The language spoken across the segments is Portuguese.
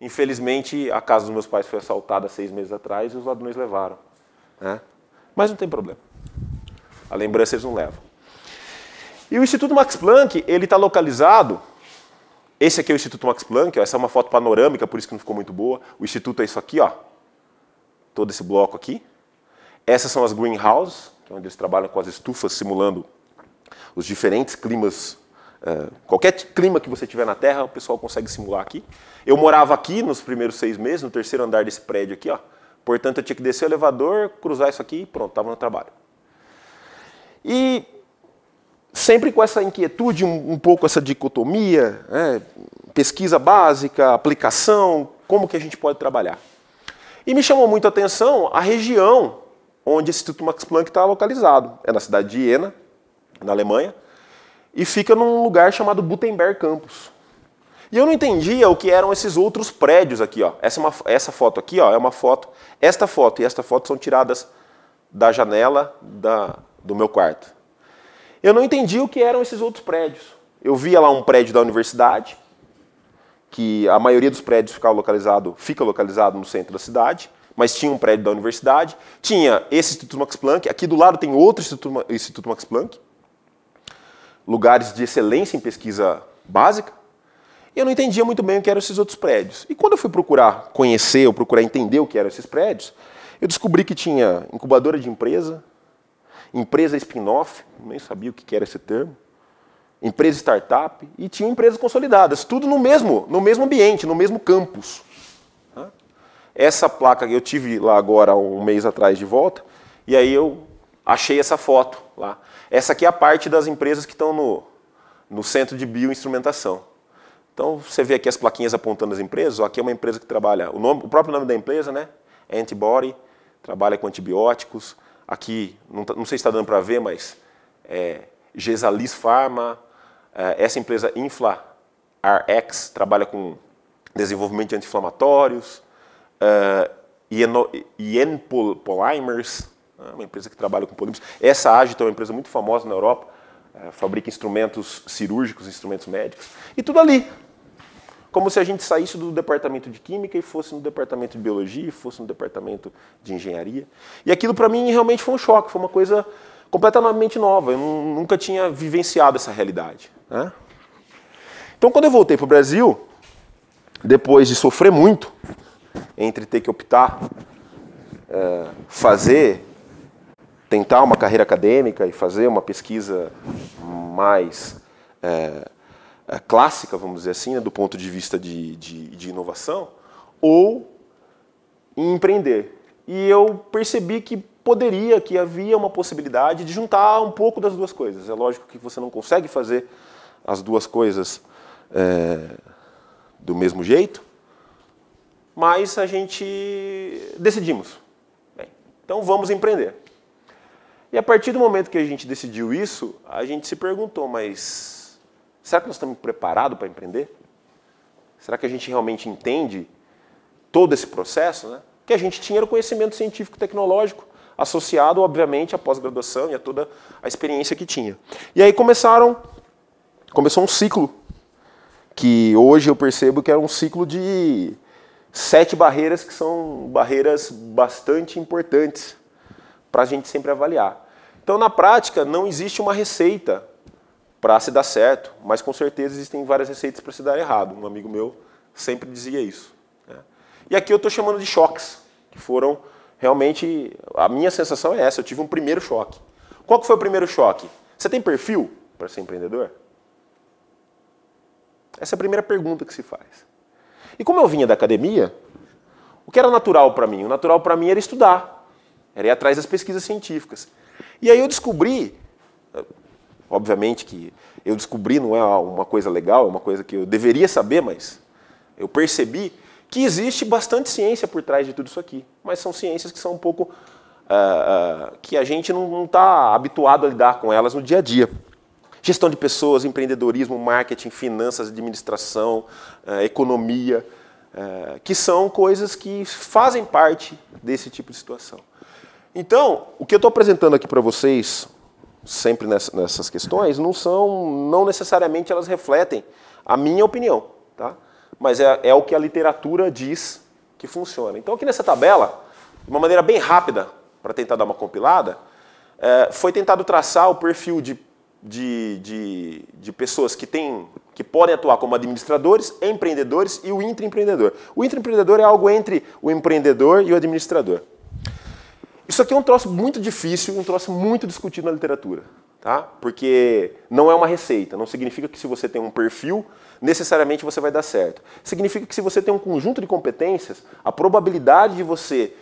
Infelizmente, a casa dos meus pais foi assaltada seis meses atrás e os ladrões levaram. Né? Mas não tem problema. A lembrança eles não levam. E o Instituto Max Planck, ele está localizado. Esse aqui é o Instituto Max Planck, ó, essa é uma foto panorâmica, por isso que não ficou muito boa. O Instituto é isso aqui, ó. Todo esse bloco aqui. Essas são as greenhouses, então, onde eles trabalham com as estufas simulando os diferentes climas. Eh, qualquer clima que você tiver na Terra, o pessoal consegue simular aqui. Eu morava aqui nos primeiros seis meses, no terceiro andar desse prédio aqui. Ó. Portanto, eu tinha que descer o elevador, cruzar isso aqui e pronto, estava no trabalho. E sempre com essa inquietude, um, um pouco essa dicotomia, né? pesquisa básica, aplicação, como que a gente pode trabalhar. E me chamou muito a atenção a região onde esse Instituto Max Planck está localizado. É na cidade de Jena, na Alemanha, e fica num lugar chamado Gutenberg Campus. E eu não entendia o que eram esses outros prédios aqui. Ó. Essa, é uma, essa foto aqui ó, é uma foto. Esta foto e esta foto são tiradas da janela da, do meu quarto. Eu não entendia o que eram esses outros prédios. Eu via lá um prédio da universidade, que a maioria dos prédios fica localizado, fica localizado no centro da cidade mas tinha um prédio da universidade, tinha esse Instituto Max Planck, aqui do lado tem outro Instituto, Instituto Max Planck, lugares de excelência em pesquisa básica, e eu não entendia muito bem o que eram esses outros prédios. E quando eu fui procurar conhecer ou procurar entender o que eram esses prédios, eu descobri que tinha incubadora de empresa, empresa spin-off, nem sabia o que era esse termo, empresa startup e tinha empresas consolidadas, tudo no mesmo, no mesmo ambiente, no mesmo campus. Essa placa que eu tive lá agora um mês atrás de volta, e aí eu achei essa foto lá. Essa aqui é a parte das empresas que estão no, no centro de bioinstrumentação. Então você vê aqui as plaquinhas apontando as empresas, ó, aqui é uma empresa que trabalha, o, nome, o próprio nome da empresa né, é Antibody, trabalha com antibióticos, aqui, não, tá, não sei se está dando para ver, mas é, Gesalis Pharma, é, essa empresa Infla RX trabalha com desenvolvimento de anti-inflamatórios, uh, ah, Yen Polymers, né, uma empresa que trabalha com polímeros. Essa Agita é uma empresa muito famosa na Europa, uh, fabrica instrumentos cirúrgicos, instrumentos médicos, e tudo ali. Como se a gente saísse do departamento de química e fosse no departamento de biologia, e fosse no departamento de engenharia. E aquilo para mim realmente foi um choque, foi uma coisa completamente nova. Eu nunca tinha vivenciado essa realidade. Né? Então, quando eu voltei para o Brasil, depois de sofrer muito, entre ter que optar, é, fazer, tentar uma carreira acadêmica e fazer uma pesquisa mais é, é, clássica, vamos dizer assim, né, do ponto de vista de, de, de inovação, ou empreender. E eu percebi que poderia, que havia uma possibilidade de juntar um pouco das duas coisas. É lógico que você não consegue fazer as duas coisas é, do mesmo jeito, mas a gente decidimos. Bem, então vamos empreender. E a partir do momento que a gente decidiu isso, a gente se perguntou, mas será que nós estamos preparados para empreender? Será que a gente realmente entende todo esse processo? Né? Que a gente tinha o conhecimento científico-tecnológico associado, obviamente, à pós-graduação e a toda a experiência que tinha. E aí começaram, começou um ciclo que hoje eu percebo que era é um ciclo de sete barreiras que são barreiras bastante importantes para a gente sempre avaliar. Então, na prática, não existe uma receita para se dar certo, mas com certeza existem várias receitas para se dar errado. Um amigo meu sempre dizia isso. Né? E aqui eu estou chamando de choques, que foram realmente. A minha sensação é essa: eu tive um primeiro choque. Qual que foi o primeiro choque? Você tem perfil para ser empreendedor? Essa é a primeira pergunta que se faz. E como eu vinha da academia, o que era natural para mim? O natural para mim era estudar, era ir atrás das pesquisas científicas. E aí eu descobri, obviamente que eu descobri não é uma coisa legal, é uma coisa que eu deveria saber, mas eu percebi que existe bastante ciência por trás de tudo isso aqui. Mas são ciências que são um pouco. Uh, uh, que a gente não está habituado a lidar com elas no dia a dia. Gestão de pessoas, empreendedorismo, marketing, finanças, administração, eh, economia, eh, que são coisas que fazem parte desse tipo de situação. Então, o que eu estou apresentando aqui para vocês, sempre nessas questões, não são, não necessariamente elas refletem a minha opinião, tá? mas é, é o que a literatura diz que funciona. Então, aqui nessa tabela, de uma maneira bem rápida, para tentar dar uma compilada, eh, foi tentado traçar o perfil de de, de, de, pessoas que, têm, que podem atuar como administradores, empreendedores e o intraempreendedor. O intraempreendedor é algo entre o empreendedor e o administrador. Isso aqui é um troço muito difícil, um troço muito discutido na literatura, tá? Porque não é uma receita, não significa que se você tem um perfil, necessariamente você vai dar certo. Significa que se você tem um conjunto de competências, a probabilidade de você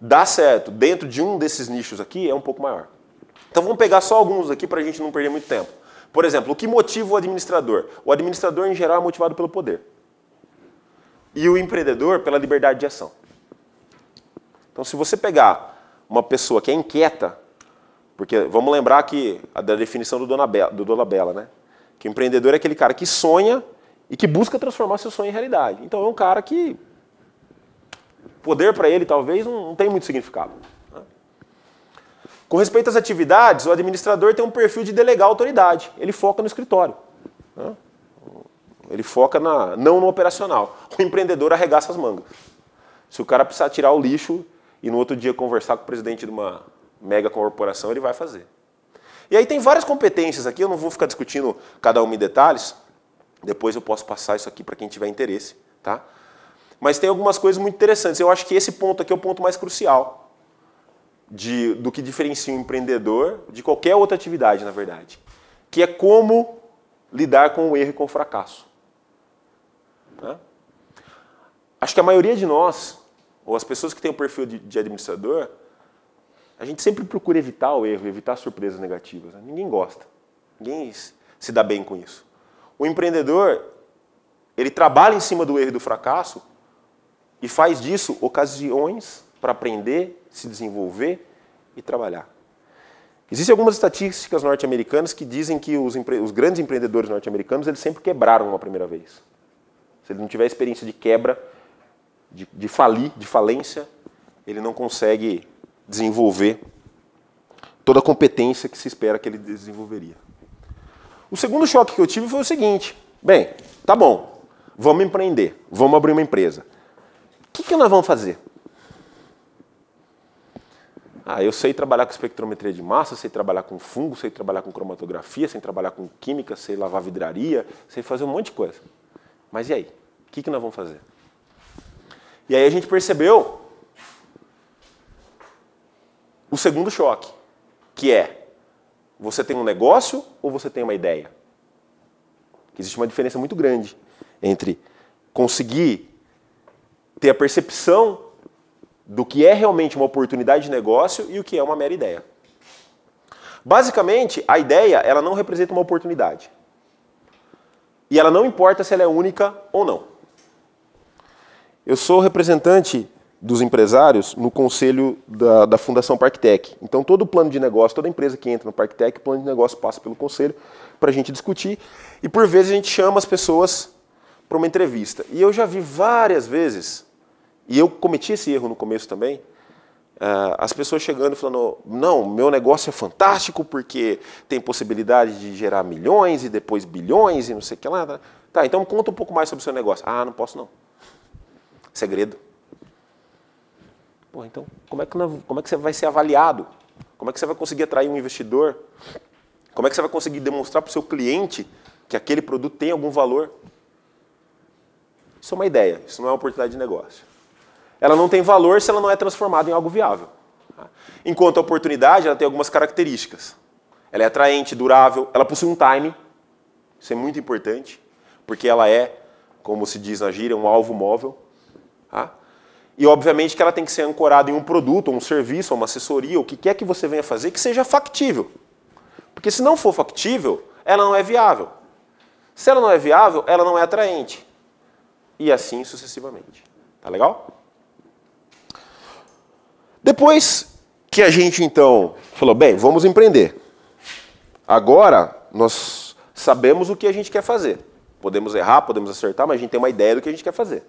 dar certo dentro de um desses nichos aqui é um pouco maior. Então vamos pegar só alguns aqui para a gente não perder muito tempo. Por exemplo, o que motiva o administrador? O administrador, em geral, é motivado pelo poder. E o empreendedor, pela liberdade de ação. Então, se você pegar uma pessoa que é inquieta, porque vamos lembrar que da definição do Dona Bela, do Dona Bela, né? Que empreendedor é aquele cara que sonha e que busca transformar seu sonho em realidade. Então é um cara que poder para ele talvez não, não tem muito significado. Com respeito às atividades, o administrador tem um perfil de delegar autoridade. Ele foca no escritório. Né? Ele foca na, não no operacional. O empreendedor arregaça as mangas. Se o cara precisar tirar o lixo e no outro dia conversar com o presidente de uma mega corporação, ele vai fazer. E aí tem várias competências aqui, eu não vou ficar discutindo cada uma em detalhes. Depois eu posso passar isso aqui para quem tiver interesse, tá? Mas tem algumas coisas muito interessantes. Eu acho que esse ponto aqui é o ponto mais crucial de, do que diferencia o empreendedor de qualquer outra atividade, na verdade, que é como lidar com o erro e com o fracasso. Né? Acho que a maioria de nós, ou as pessoas que têm o perfil de, de administrador, a gente sempre procura evitar o erro, evitar surpresas negativas. Né? Ninguém gosta, ninguém se dá bem com isso. O empreendedor, ele trabalha em cima do erro e do fracasso e faz disso ocasiões para aprender, se desenvolver e trabalhar. Existem algumas estatísticas norte-americanas que dizem que os, empre os grandes empreendedores norte-americanos eles sempre quebraram uma primeira vez. Se ele não tiver experiência de quebra, de, de falir, de falência, ele não consegue desenvolver toda a competência que se espera que ele desenvolveria. O segundo choque que eu tive foi o seguinte: bem, tá bom, vamos empreender, vamos abrir uma empresa. O que, que nós vamos fazer? Ah, eu sei trabalhar com espectrometria de massa, sei trabalhar com fungo, sei trabalhar com cromatografia, sei trabalhar com química, sei lavar vidraria, sei fazer um monte de coisa. Mas e aí? O que, que nós vamos fazer? E aí a gente percebeu o segundo choque, que é você tem um negócio ou você tem uma ideia? existe uma diferença muito grande entre conseguir ter a percepção do que é realmente uma oportunidade de negócio e o que é uma mera ideia. Basicamente, a ideia ela não representa uma oportunidade. E ela não importa se ela é única ou não. Eu sou representante dos empresários no conselho da, da Fundação Parktec. Então, todo o plano de negócio, toda empresa que entra no Parktec, o plano de negócio passa pelo conselho para a gente discutir. E por vezes a gente chama as pessoas para uma entrevista. E eu já vi várias vezes e eu cometi esse erro no começo também, é, as pessoas chegando falando: não, meu negócio é fantástico porque tem possibilidade de gerar milhões e depois bilhões e não sei o que lá. Tá, tá então conta um pouco mais sobre o seu negócio. Ah, não posso não. Segredo. Pô, então como é, que, como é que você vai ser avaliado? Como é que você vai conseguir atrair um investidor? Como é que você vai conseguir demonstrar para o seu cliente que aquele produto tem algum valor? Isso é uma ideia, isso não é uma oportunidade de negócio ela não tem valor se ela não é transformada em algo viável. Enquanto a oportunidade, ela tem algumas características. Ela é atraente, durável, ela possui um time, isso é muito importante, porque ela é, como se diz na gíria, um alvo móvel. Tá? E, obviamente, que ela tem que ser ancorada em um produto, um serviço, uma assessoria, o que quer que você venha fazer, que seja factível. Porque se não for factível, ela não é viável. Se ela não é viável, ela não é atraente. E assim sucessivamente. Tá legal? Depois que a gente então falou, bem, vamos empreender. Agora nós sabemos o que a gente quer fazer. Podemos errar, podemos acertar, mas a gente tem uma ideia do que a gente quer fazer.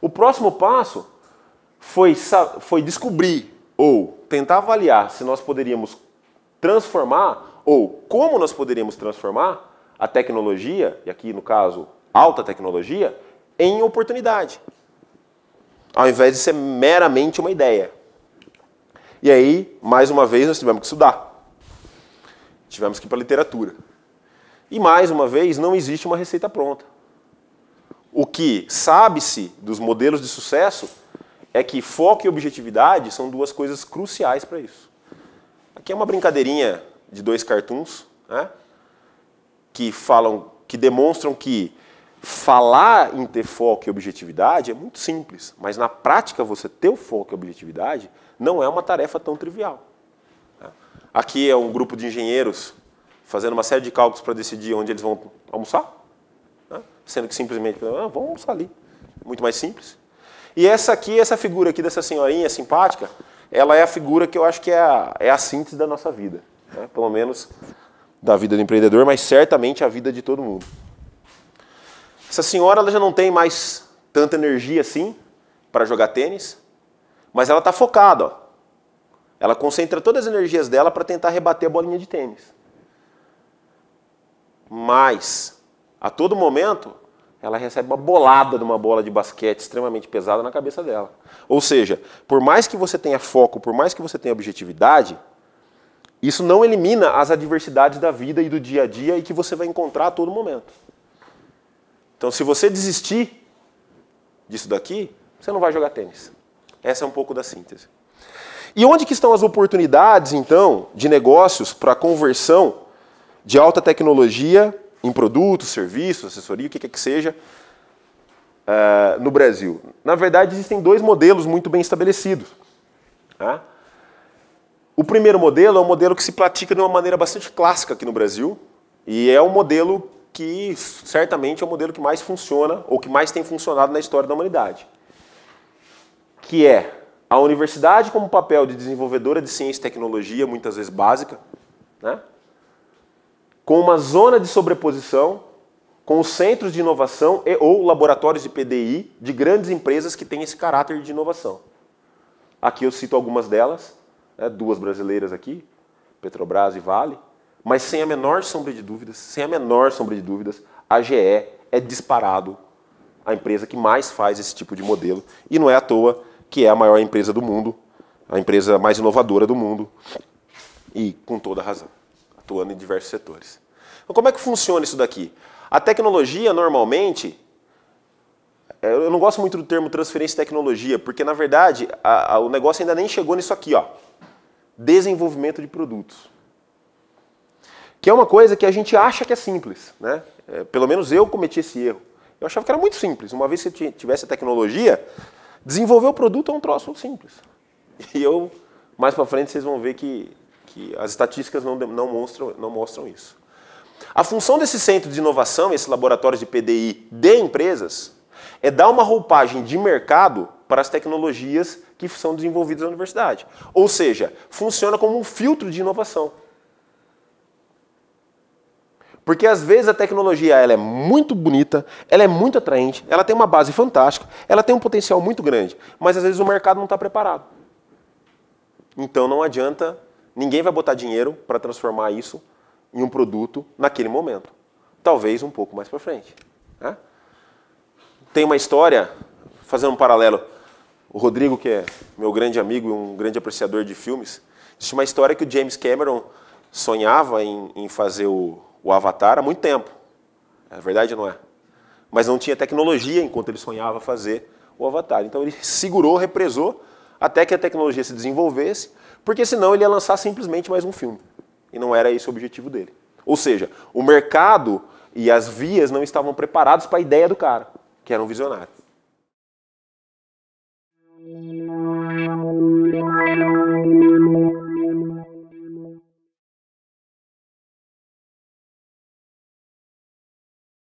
O próximo passo foi, foi descobrir ou tentar avaliar se nós poderíamos transformar ou como nós poderíamos transformar a tecnologia, e aqui no caso alta tecnologia, em oportunidade, ao invés de ser meramente uma ideia. E aí, mais uma vez, nós tivemos que estudar. Tivemos que ir para a literatura. E mais uma vez, não existe uma receita pronta. O que sabe-se dos modelos de sucesso é que foco e objetividade são duas coisas cruciais para isso. Aqui é uma brincadeirinha de dois cartoons, né? que falam, que demonstram que falar em ter foco e objetividade é muito simples, mas na prática você ter o foco e objetividade não é uma tarefa tão trivial. Aqui é um grupo de engenheiros fazendo uma série de cálculos para decidir onde eles vão almoçar, né? sendo que simplesmente ah, vão almoçar ali, muito mais simples. E essa aqui, essa figura aqui dessa senhorinha simpática, ela é a figura que eu acho que é a, é a síntese da nossa vida, né? pelo menos da vida do empreendedor, mas certamente a vida de todo mundo. Essa senhora ela já não tem mais tanta energia assim para jogar tênis, mas ela está focada. Ó. Ela concentra todas as energias dela para tentar rebater a bolinha de tênis. Mas, a todo momento, ela recebe uma bolada de uma bola de basquete extremamente pesada na cabeça dela. Ou seja, por mais que você tenha foco, por mais que você tenha objetividade, isso não elimina as adversidades da vida e do dia a dia e que você vai encontrar a todo momento. Então, se você desistir disso daqui, você não vai jogar tênis. Essa é um pouco da síntese. E onde que estão as oportunidades, então, de negócios para conversão de alta tecnologia em produtos, serviços, assessoria, o que quer que seja, uh, no Brasil? Na verdade, existem dois modelos muito bem estabelecidos. Tá? O primeiro modelo é um modelo que se pratica de uma maneira bastante clássica aqui no Brasil e é um modelo que certamente é o modelo que mais funciona ou que mais tem funcionado na história da humanidade, que é a universidade como papel de desenvolvedora de ciência e tecnologia, muitas vezes básica, né? com uma zona de sobreposição com os centros de inovação e ou laboratórios de PDI de grandes empresas que têm esse caráter de inovação. Aqui eu cito algumas delas, né? duas brasileiras aqui, Petrobras e Vale, mas sem a menor sombra de dúvidas, sem a menor sombra de dúvidas, a GE é disparado a empresa que mais faz esse tipo de modelo e não é à toa que é a maior empresa do mundo, a empresa mais inovadora do mundo, e com toda razão, atuando em diversos setores. Então, como é que funciona isso daqui? A tecnologia, normalmente, é, eu não gosto muito do termo transferência de tecnologia, porque, na verdade, a, a, o negócio ainda nem chegou nisso aqui, ó. Desenvolvimento de produtos. Que é uma coisa que a gente acha que é simples, né? É, pelo menos eu cometi esse erro. Eu achava que era muito simples. Uma vez que você tivesse a tecnologia, Desenvolver o produto é um troço simples. E eu, mais para frente, vocês vão ver que, que as estatísticas não, não, mostram, não mostram isso. A função desse centro de inovação, esse laboratório de PDI de empresas, é dar uma roupagem de mercado para as tecnologias que são desenvolvidas na universidade. Ou seja, funciona como um filtro de inovação. Porque às vezes a tecnologia ela é muito bonita, ela é muito atraente, ela tem uma base fantástica, ela tem um potencial muito grande, mas às vezes o mercado não está preparado. Então não adianta, ninguém vai botar dinheiro para transformar isso em um produto naquele momento. Talvez um pouco mais para frente. Né? Tem uma história, fazendo um paralelo, o Rodrigo, que é meu grande amigo e um grande apreciador de filmes, existe uma história que o James Cameron sonhava em, em fazer o o Avatar há muito tempo. É verdade não é? Mas não tinha tecnologia enquanto ele sonhava fazer o Avatar. Então ele segurou, represou, até que a tecnologia se desenvolvesse, porque senão ele ia lançar simplesmente mais um filme. E não era esse o objetivo dele. Ou seja, o mercado e as vias não estavam preparados para a ideia do cara, que era um visionário.